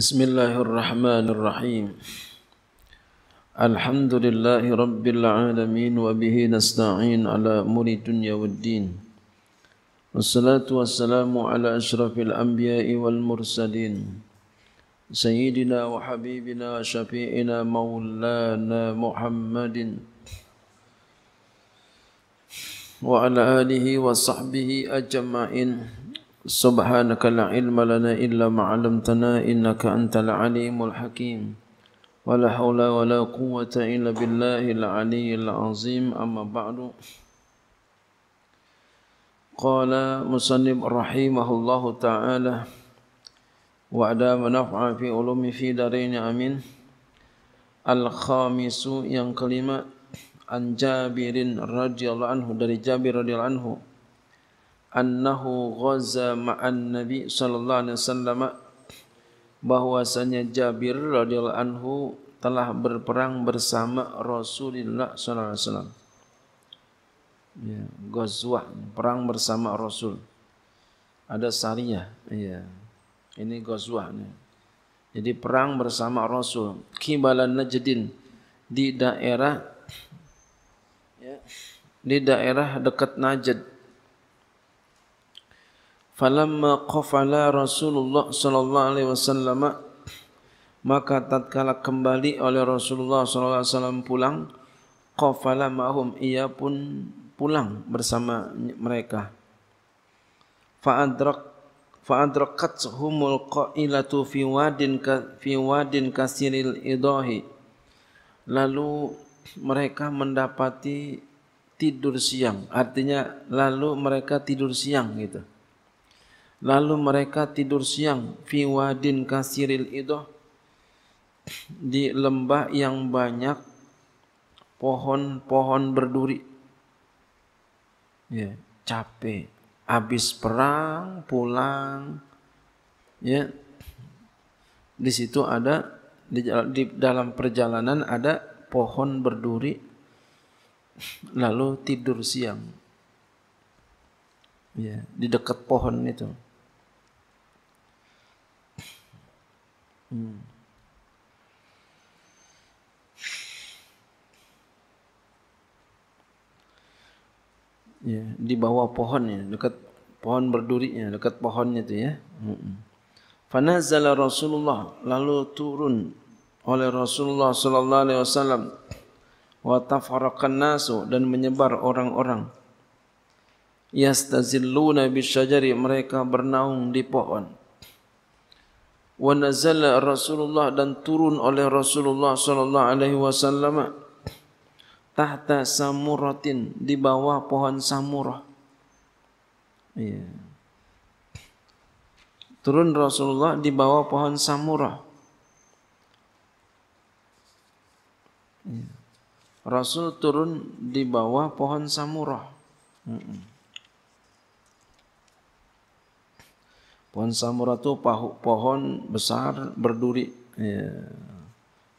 بسم الله الرحمن الرحيم الحمد لله رب العالمين وبه نستعين على امور الدنيا والدين والصلاه والسلام على اشرف الانبياء والمرسلين سيدنا وحبيبنا وشفيعنا مولانا محمد وعلى اله وصحبه اجمعين سبحانك لا علم لنا إلا ما علمتنا إنك أنت العليم الحكيم ولا حول ولا قوة إلا بالله العلي العظيم أما بعد قال مصنف رحمه الله تعالى وعدا منفع في علوم في دارين أمين الخامس yang kelima عن جابر رضي الله عنه dari جابر رضي الله عنه annahu ghaza ma'an nabi sallallahu alaihi wasallam bahwasanya Jabir radhiyallahu anhu telah berperang bersama Rasulullah sallallahu alaihi wasallam. Ya, ghazwah, perang bersama Rasul. Ada syariah, ya. Ini ghazwah nih. Jadi perang bersama Rasul kibalan Najdin di daerah ya, di daerah dekat Najd falamma qafala rasulullah sallallahu alaihi wasallam maka tatkala kembali oleh rasulullah sallallahu alaihi wasallam pulang qafala mahum ia pun pulang bersama mereka fa adrak fa adrakat humul qailatu fi wadin ka, fi wadin kasiril idahi lalu mereka mendapati tidur siang artinya lalu mereka tidur siang gitu Lalu mereka tidur siang fi wadin kasiril itu di lembah yang banyak pohon-pohon berduri. Ya, capek. Habis perang pulang ya. Di situ ada di, di dalam perjalanan ada pohon berduri lalu tidur siang. Ya, di dekat pohon itu. Hmm. Ya, di bawah pohonnya, dekat pohon berdurinya, dekat pohonnya itu ya. Hmm. Fanazala Rasulullah lalu turun oleh Rasulullah sallallahu alaihi wasallam wa tafarraqan nasu dan menyebar orang-orang. Yastazilluna bisyajari mereka bernaung di pohon wa nazala Rasulullah dan turun oleh Rasulullah sallallahu alaihi wasallam tahta samuratin di bawah pohon samurah. Ya. Turun Rasulullah di bawah pohon samurah. Ya. Rasul turun di bawah pohon samurah. Hmm. Pohon samura itu pohon besar berduri. Ya.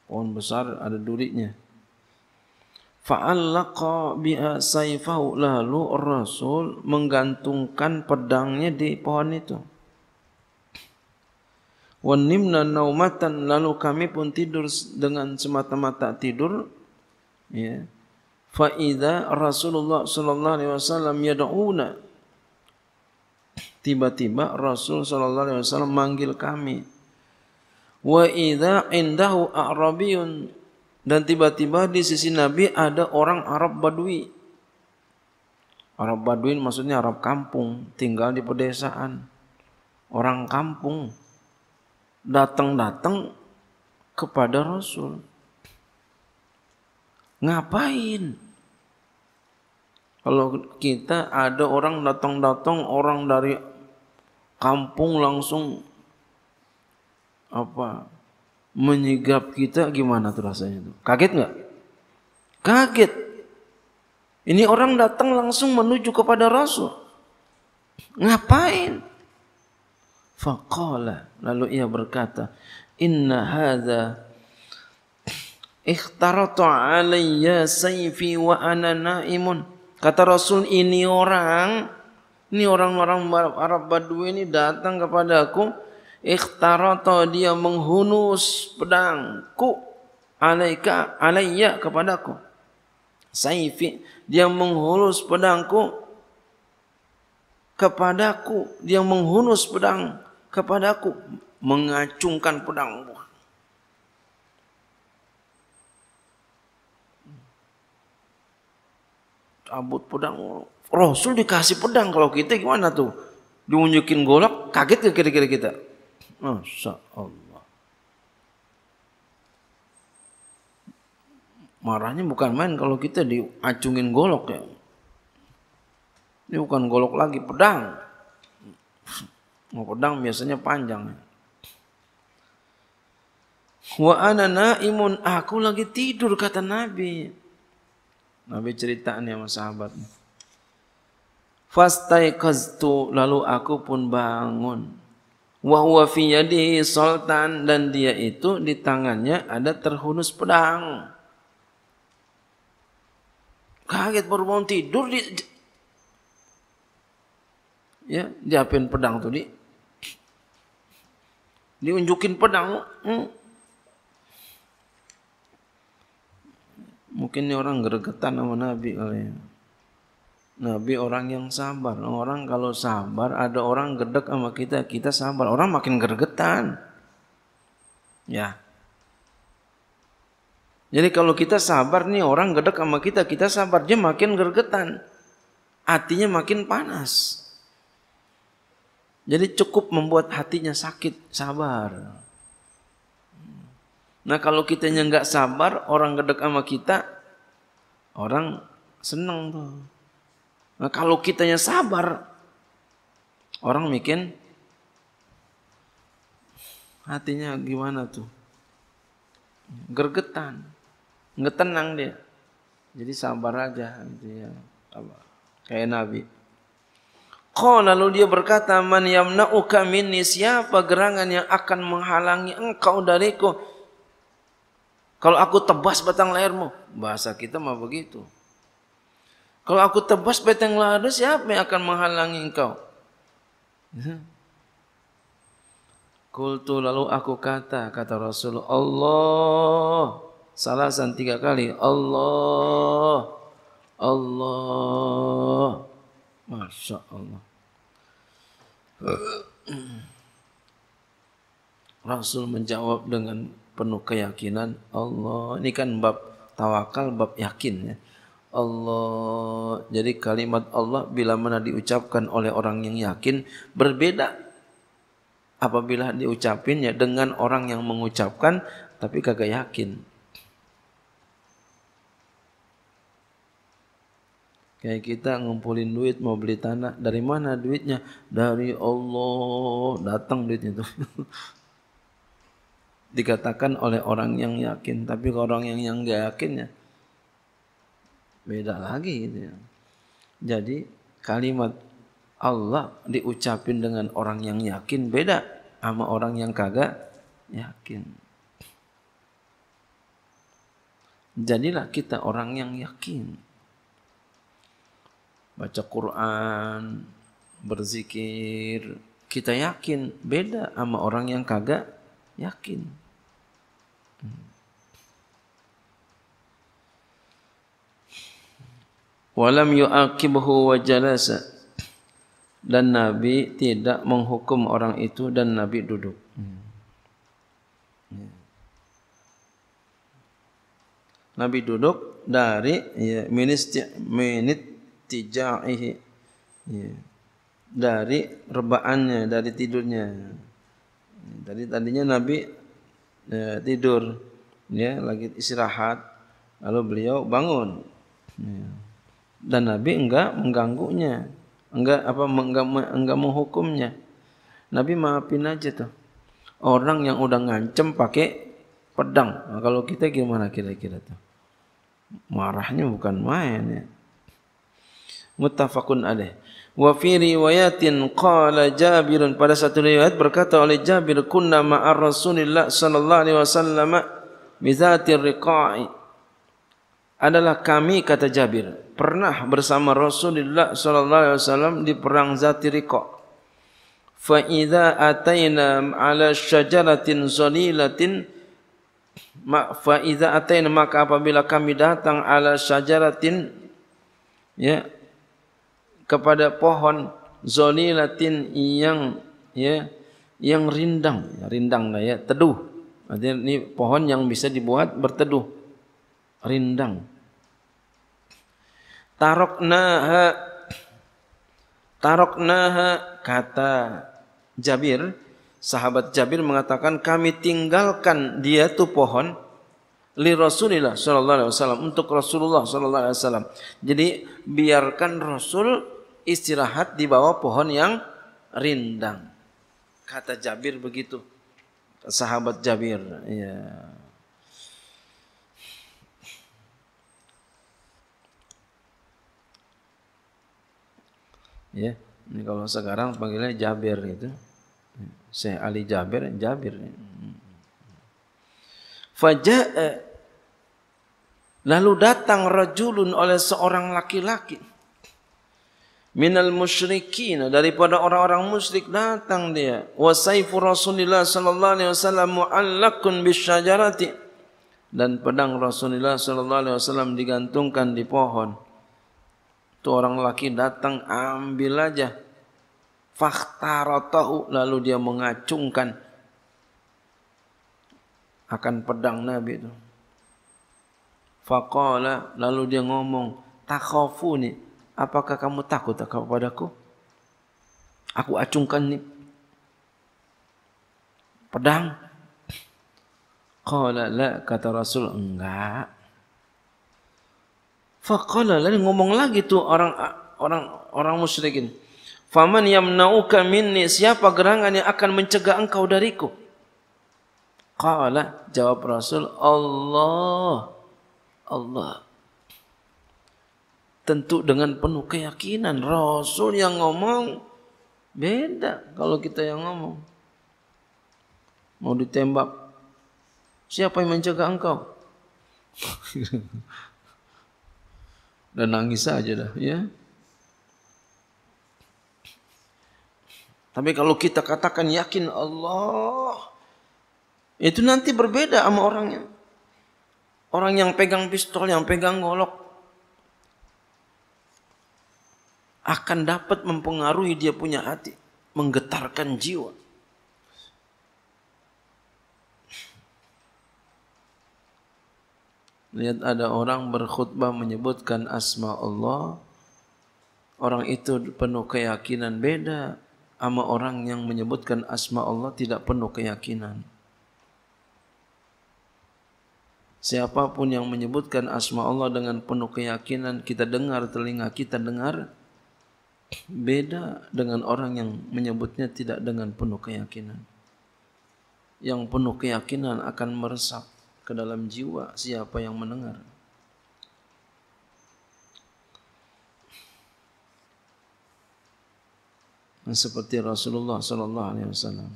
Pohon besar ada durinya. Fa'allaqa bi'a saifahu lalu Rasul menggantungkan pedangnya di pohon itu. Wa nimna naumatan lalu kami pun tidur dengan semata-mata tidur. Ya. Fa'idha Rasulullah sallallahu alaihi wasallam yad'una tiba-tiba Rasul sallallahu alaihi wasallam manggil kami wa idza indahu arabiyun dan tiba-tiba di sisi Nabi ada orang Arab Badui. Arab Baduin maksudnya Arab kampung, tinggal di pedesaan. Orang kampung datang-datang kepada Rasul. Ngapain? Kalau kita ada orang datang-datang orang dari kampung langsung apa menyigap kita gimana tuh rasanya tuh kaget nggak kaget ini orang datang langsung menuju kepada rasul ngapain faqala lalu ia berkata inna hadza ikhtarata alayya sayfi wa ana naimun kata rasul ini orang ini orang-orang Arab Badui ini datang kepada kepadaku. Ikhtarata dia menghunus pedangku. Alaika alaiya kepada aku. Saifi. Dia menghunus pedangku. Kepada aku, Dia menghunus pedang. kepada aku, Mengacungkan pedang. Cabut pedang. Rasul dikasih pedang kalau kita gimana tuh? Diunjukin golok, kaget ke kira-kira kita? Masya Allah. Marahnya bukan main kalau kita diacungin golok ya. Ini bukan golok lagi, pedang. Mau pedang biasanya panjang. Ya. Wa ana naimun aku lagi tidur kata Nabi. Nabi cerita nih sama sahabatnya. Fastaiqaztu lalu aku pun bangun. Wa huwa fi yadi sultan dan dia itu di tangannya ada terhunus pedang. Kaget baru bangun tidur di Ya, diapin pedang tu di Diunjukin pedang. Hmm. Mungkin ini orang gregetan sama Nabi kali ya. Nabi orang yang sabar. Orang kalau sabar, ada orang gedek sama kita, kita sabar. Orang makin gergetan. Ya. Jadi kalau kita sabar nih orang gedek sama kita, kita sabar dia makin gergetan. Hatinya makin panas. Jadi cukup membuat hatinya sakit, sabar. Nah kalau kita nggak sabar, orang gedek sama kita, orang seneng tuh. Nah, kalau kitanya sabar, orang mikir hatinya gimana tuh? Gergetan, ngetenang dia. Jadi sabar aja gitu ya. Kayak Nabi. Kau lalu dia berkata, Man yamna'uka minni siapa gerangan yang akan menghalangi engkau dariku? Kalau aku tebas batang lehermu. Bahasa kita mah begitu. Kalau aku tebas beteng lada, siapa yang akan menghalangi engkau? Kultu ya. lalu aku kata, kata Rasul, Allah. Salasan tiga kali, Allah. Allah. Masya Allah. Rasul menjawab dengan penuh keyakinan Allah ini kan bab tawakal bab yakin ya. Allah. Jadi kalimat Allah bila mana diucapkan oleh orang yang yakin berbeda apabila diucapin ya dengan orang yang mengucapkan tapi kagak yakin. Kayak kita ngumpulin duit mau beli tanah, dari mana duitnya? Dari Allah, datang duitnya tuh. Dikatakan oleh orang yang yakin, tapi orang yang yang gak yakin ya, beda lagi gitu ya. Jadi kalimat Allah diucapin dengan orang yang yakin beda sama orang yang kagak yakin. Jadilah kita orang yang yakin. Baca Quran, berzikir, kita yakin beda sama orang yang kagak yakin. Walam yu'aqibhu wa jalasa. Dan Nabi tidak menghukum orang itu dan Nabi duduk. Hmm. Ya. Nabi duduk dari ya, minit tija'ihi. Ya, dari rebaannya, dari tidurnya. Jadi tadinya Nabi ya, tidur. Ya, lagi istirahat. Lalu beliau bangun. Ya dan Nabi enggak mengganggunya, enggak apa enggak, enggak menghukumnya. Nabi maafin aja tu. orang yang udah ngancem pakai pedang. Nah, kalau kita gimana kira-kira tu. Marahnya bukan main ya. Muttafaqun alaih. Wa fi riwayatin qala pada satu riwayat berkata oleh Jabir kunna ma'ar Rasulillah sallallahu alaihi wasallam bi riqa'i adalah kami kata Jabir pernah bersama Rasulullah sallallahu alaihi wasallam di perang Zatiriqa. Fa idza ataina ala syajaratin zalilatin ma fa idza ataina maka apabila kami datang ala syajaratin ya kepada pohon zalilatin yang ya yang rindang ya, rindang lah ya teduh artinya ini pohon yang bisa dibuat berteduh rindang taroknaha taroknaha kata Jabir sahabat Jabir mengatakan kami tinggalkan dia tuh pohon li Rasulillah sallallahu alaihi wasallam untuk Rasulullah sallallahu alaihi wasallam. Jadi biarkan Rasul istirahat di bawah pohon yang rindang. Kata Jabir begitu. Sahabat Jabir, ya. Yeah. ya ini kalau sekarang panggilnya Jabir itu Syekh Ali Jabir Jabir Faja lalu datang rajulun oleh seorang laki-laki minal musyrikin daripada orang-orang musyrik datang dia wa sayfu rasulillah sallallahu alaihi wasallam muallakun bisyajarati dan pedang Rasulullah sallallahu alaihi wasallam digantungkan di pohon. Itu orang laki datang ambil aja. Fakhtarotahu lalu dia mengacungkan akan pedang Nabi itu. Faqala lalu dia ngomong takhafuni apakah kamu takut tak kepadaku? Aku acungkan ni pedang. Qala la kata Rasul enggak. Faqala lalu ngomong lagi tu orang orang orang musyrikin. Faman yamnauka minni siapa gerangan yang akan mencegah engkau dariku? Qala jawab Rasul Allah. Allah. Tentu dengan penuh keyakinan Rasul yang ngomong beda kalau kita yang ngomong. Mau ditembak. Siapa yang mencegah engkau? Dan nangis saja dah, ya. Tapi kalau kita katakan yakin Allah, itu nanti berbeda sama orangnya. Orang yang pegang pistol, yang pegang golok, akan dapat mempengaruhi dia punya hati, menggetarkan jiwa. lihat ada orang berkhutbah menyebutkan asma Allah orang itu penuh keyakinan beda sama orang yang menyebutkan asma Allah tidak penuh keyakinan Siapapun yang menyebutkan asma Allah dengan penuh keyakinan kita dengar telinga kita dengar beda dengan orang yang menyebutnya tidak dengan penuh keyakinan. Yang penuh keyakinan akan meresap ke dalam jiwa siapa yang mendengar. seperti Rasulullah sallallahu alaihi wasallam.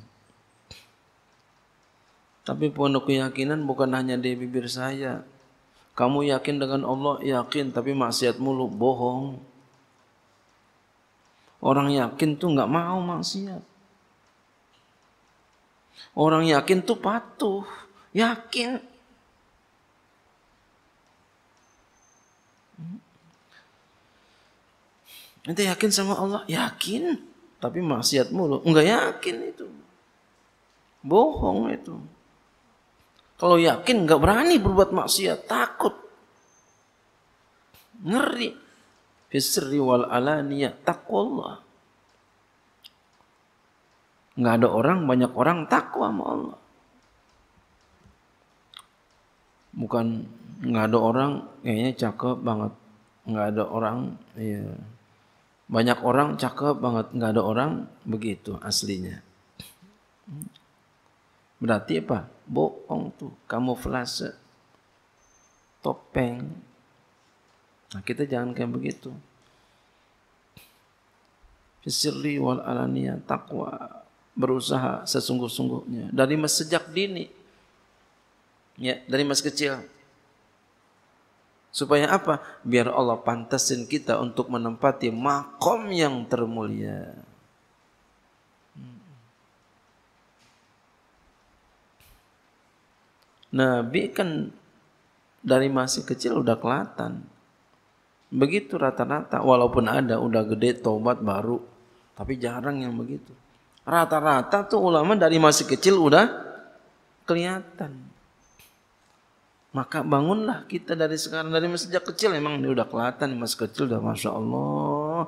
Tapi pondok keyakinan bukan hanya di bibir saya. Kamu yakin dengan Allah yakin tapi maksiat mulu bohong. Orang yakin tuh nggak mau maksiat. Orang yakin tuh patuh, yakin Ente yakin sama Allah? Yakin. Tapi maksiat mulu. Enggak yakin itu. Bohong itu. Kalau yakin enggak berani berbuat maksiat, takut. Ngeri. Fisri wal alaniya Allah. Enggak ada orang, banyak orang takwa sama Allah. Bukan enggak ada orang kayaknya cakep banget. Enggak ada orang, iya banyak orang cakep banget nggak ada orang begitu aslinya berarti apa bohong tuh kamuflase topeng nah kita jangan kayak begitu Sirri wal alania takwa berusaha sesungguh-sungguhnya dari sejak dini ya dari masa kecil Supaya apa? Biar Allah pantasin kita untuk menempati makom yang termulia. Nabi kan dari masih kecil udah kelihatan. Begitu rata-rata, walaupun ada udah gede tobat baru, tapi jarang yang begitu. Rata-rata tuh ulama dari masih kecil udah kelihatan. Maka bangunlah kita dari sekarang, dari sejak kecil. Emang ini udah kelihatan, masih kecil udah Masya Allah.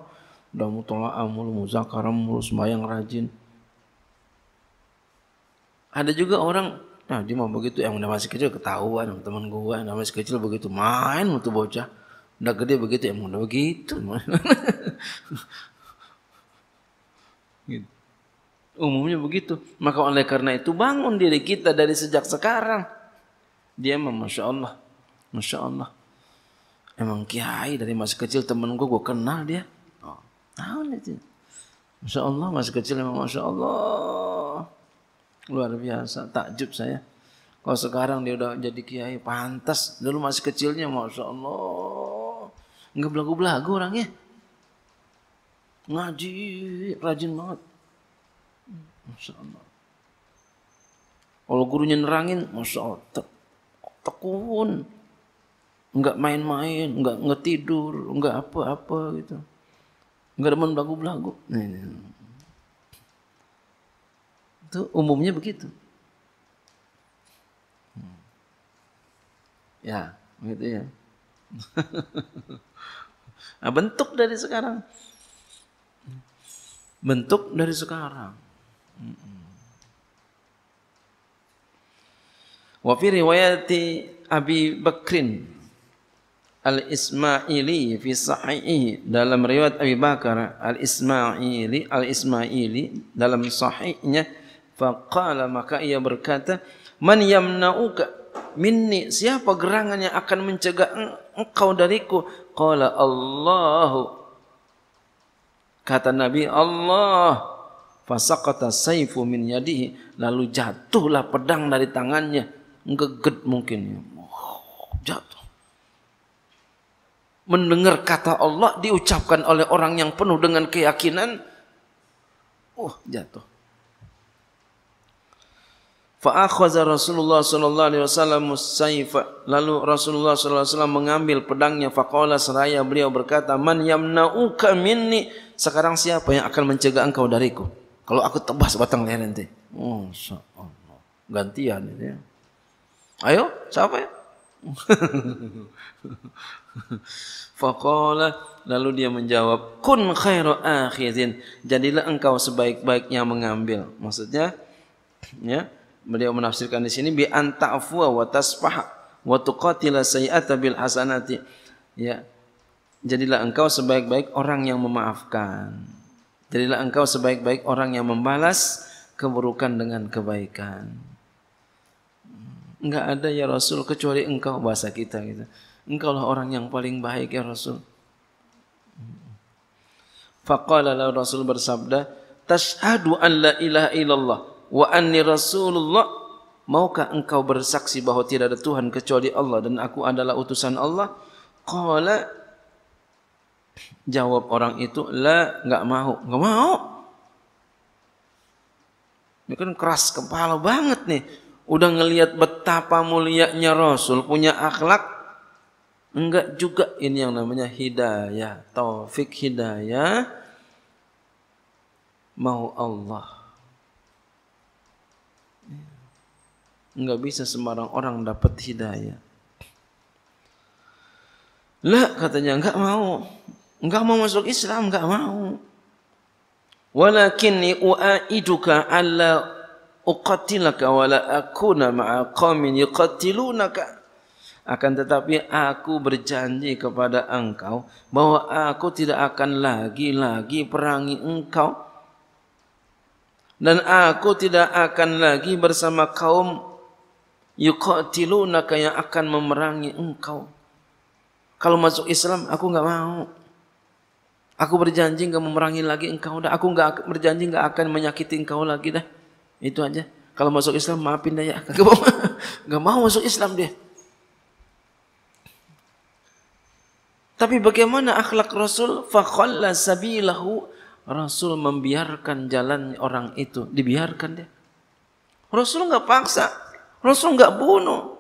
Udah mutolak amul muzakaram mulu, sembahyang rajin. Ada juga orang, nah dia mau begitu, yang udah masih kecil ketahuan teman gua, yang masih kecil begitu main untuk bocah. Udah gede begitu, emang udah begitu. Gitu. Umumnya begitu. Maka oleh karena itu bangun diri kita dari sejak sekarang. Dia memang Masya Allah. Masya Allah. Emang kiai dari masa kecil temen gue, gue kenal dia. Oh. Tahu oh. dia. Masya Allah, masa kecil memang Masya Allah. Luar biasa, takjub saya. Kalau sekarang dia udah jadi kiai, pantas. Dulu masih kecilnya, Masya Allah. Enggak belagu-belagu orangnya. Ngaji, rajin banget. Masya Allah. Kalau gurunya nerangin, Masya Allah. tekun. nggak main-main, nggak ngetidur, nggak apa-apa gitu. nggak demen belagu-belagu. Nah, Itu umumnya begitu. Hmm. Ya, gitu ya. nah, bentuk dari sekarang. Bentuk dari sekarang. Mm -mm. Wa fi riwayati Abi Bakrin Al-Ismaili fi sahih dalam riwayat Abi Bakar Al-Ismaili Al-Ismaili dalam sahihnya faqala maka ia berkata man yamnauka minni siapa gerangan yang akan mencegah engkau dariku qala Allah kata Nabi Allah fasaqata saifu min yadihi lalu jatuhlah pedang dari tangannya ngeget mungkin jatuh mendengar kata Allah diucapkan oleh orang yang penuh dengan keyakinan oh jatuh fa akhadha Rasulullah sallallahu alaihi wasallam sayfa lalu Rasulullah sallallahu alaihi wasallam mengambil pedangnya faqala seraya beliau berkata man yamnauka minni sekarang siapa yang akan mencegah engkau dariku kalau aku tebas batang leher nanti oh, Allah. gantian ini ya. Ayo, siapa ya? Fakola lalu dia menjawab kun khairu akhirin jadilah engkau sebaik-baiknya mengambil maksudnya ya beliau menafsirkan di sini bi antafu wa tasfah wa tuqatila sayiat bil hasanati ya jadilah engkau sebaik-baik orang yang memaafkan jadilah engkau sebaik-baik orang yang membalas keburukan dengan kebaikan enggak ada ya Rasul kecuali engkau bahasa kita gitu. Engkaulah orang yang paling baik ya Rasul. Faqala la Rasul bersabda, "Tashhadu an la ilaha illallah wa anni Rasulullah?" Maukah engkau bersaksi bahawa tidak ada Tuhan kecuali Allah dan aku adalah utusan Allah? Qala Jawab orang itu, "La, enggak mau." Enggak mau. Ini kan keras kepala banget nih. Udah ngelihat betapa mulianya Rasul punya akhlak enggak juga ini yang namanya hidayah, taufik hidayah mau Allah. Enggak bisa sembarang orang dapat hidayah. Lah katanya enggak mau. Enggak mau masuk Islam, enggak mau. Walakinni u'aiduka ala uqatilaka wa la akuna ma'a qaumin yuqatilunaka akan tetapi aku berjanji kepada engkau bahwa aku tidak akan lagi-lagi perangi engkau dan aku tidak akan lagi bersama kaum yuqatilunaka yang akan memerangi engkau kalau masuk Islam aku enggak mau aku berjanji enggak memerangi lagi engkau dah aku enggak berjanji enggak akan menyakiti engkau lagi dah itu aja. Kalau masuk Islam maafin dah ya. Enggak mau masuk Islam dia. Tapi bagaimana akhlak Rasul? Fakhalla sabilahu. Rasul membiarkan jalan orang itu. Dibiarkan dia. Rasul enggak paksa. Rasul enggak bunuh.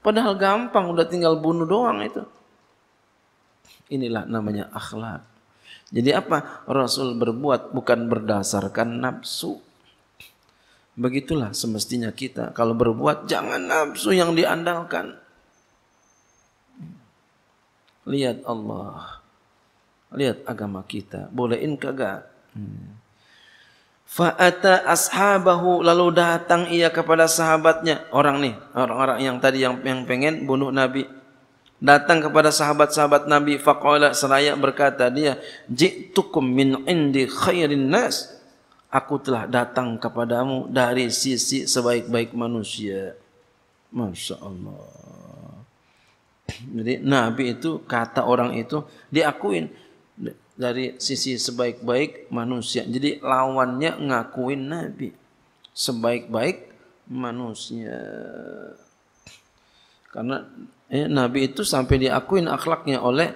Padahal gampang. Udah tinggal bunuh doang itu. Inilah namanya akhlak. Jadi apa? Rasul berbuat bukan berdasarkan nafsu. Begitulah semestinya kita kalau berbuat jangan nafsu yang diandalkan. Lihat Allah. Lihat agama kita. Bolehin kagak? Hmm. Fa'ata ashabahu lalu datang ia kepada sahabatnya orang nih orang-orang yang tadi yang yang pengen bunuh Nabi datang kepada sahabat-sahabat Nabi faqala seraya berkata dia jitukum min indi khairin nas aku telah datang kepadamu dari sisi sebaik-baik manusia. Masya Allah. Jadi Nabi itu kata orang itu diakuin dari sisi sebaik-baik manusia. Jadi lawannya ngakuin Nabi sebaik-baik manusia. Karena eh, Nabi itu sampai diakuin akhlaknya oleh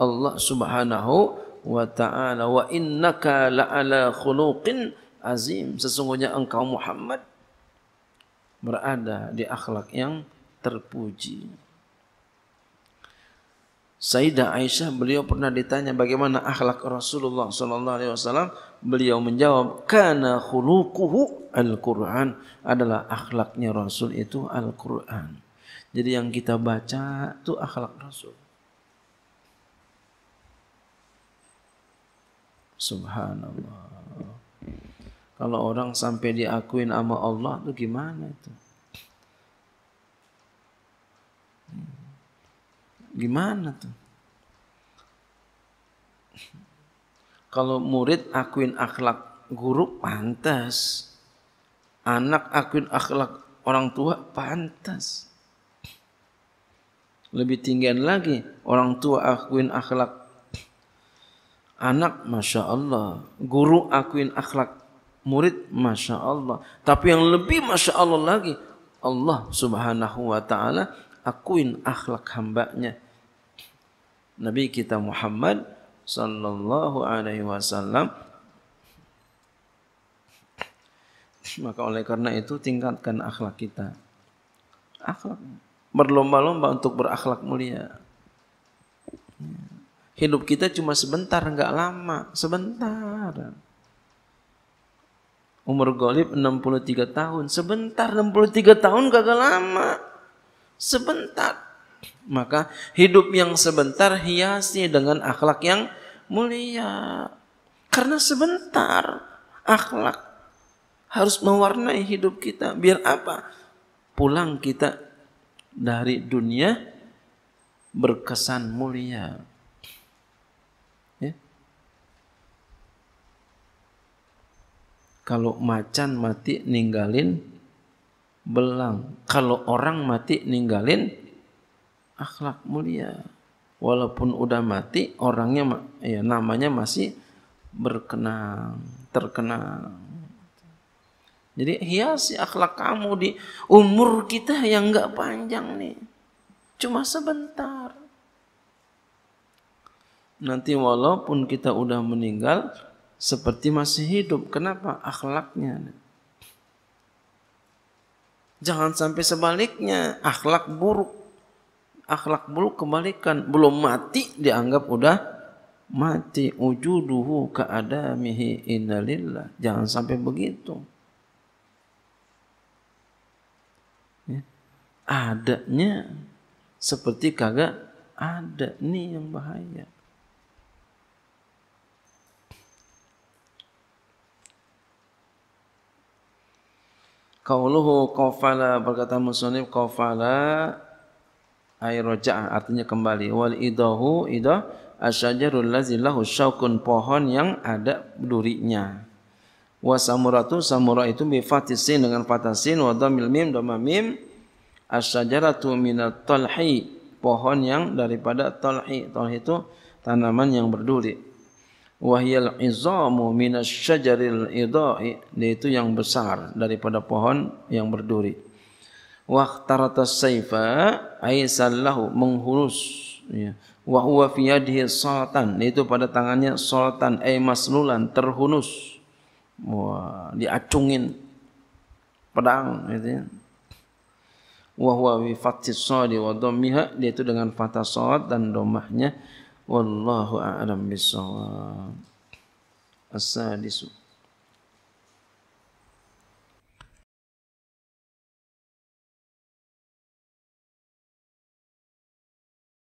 Allah Subhanahu wa wa ta'ala wa innaka la'ala khuluqin azim sesungguhnya engkau Muhammad berada di akhlak yang terpuji Sayyidah Aisyah beliau pernah ditanya bagaimana akhlak Rasulullah sallallahu alaihi wasallam beliau menjawab kana khuluquhu al-Qur'an adalah akhlaknya Rasul itu Al-Qur'an jadi yang kita baca itu akhlak Rasul Subhanallah. Kalau orang sampai diakuin sama Allah tu gimana itu? Gimana tuh? Kalau murid akuin akhlak guru pantas. Anak akuin akhlak orang tua pantas. Lebih tinggian lagi orang tua akuin akhlak anak masya Allah, guru akuin akhlak murid masya Allah. Tapi yang lebih masya Allah lagi Allah subhanahu wa taala akuin akhlak hambanya. Nabi kita Muhammad sallallahu alaihi wasallam maka oleh karena itu tingkatkan akhlak kita akhlak berlomba-lomba untuk berakhlak mulia yeah. Hidup kita cuma sebentar, nggak lama, sebentar. Umur golib 63 tahun, sebentar 63 tahun kagak lama. Sebentar. Maka hidup yang sebentar hiasi dengan akhlak yang mulia. Karena sebentar akhlak harus mewarnai hidup kita. Biar apa? Pulang kita dari dunia berkesan mulia. Kalau macan mati ninggalin belang. Kalau orang mati ninggalin akhlak mulia. Walaupun udah mati orangnya ya namanya masih berkenang, terkenang. Jadi hiasi akhlak kamu di umur kita yang nggak panjang nih. Cuma sebentar. Nanti walaupun kita udah meninggal, seperti masih hidup. Kenapa? Akhlaknya. Jangan sampai sebaliknya, akhlak buruk. Akhlak buruk kebalikan, belum mati dianggap udah mati wujuduhu keadamihi innalillah. Jangan sampai begitu. Ya. adanya seperti kagak ada nih yang bahaya Kauluhu qafala berkata musannif qafala ay roja'ah artinya kembali wal idahu idah asyjarul ladzi lahu pohon yang ada durinya wa samuratu samura itu bi dengan fatasin wa dhamil mim dhamma mim asyjaratu min talhi pohon yang daripada talhi talhi itu tanaman yang berduri wahyal izamu minas syajaril idai yaitu yang besar daripada pohon yang berduri waqtarata saifa aisallahu menghurus ya wa huwa fi yadihi sultan yaitu pada tangannya sultan ay maslulan terhunus wah diacungin pedang gitu ya wa huwa bi fathis yaitu dengan fathas sad dan domahnya والله أعلم بالصواب السادس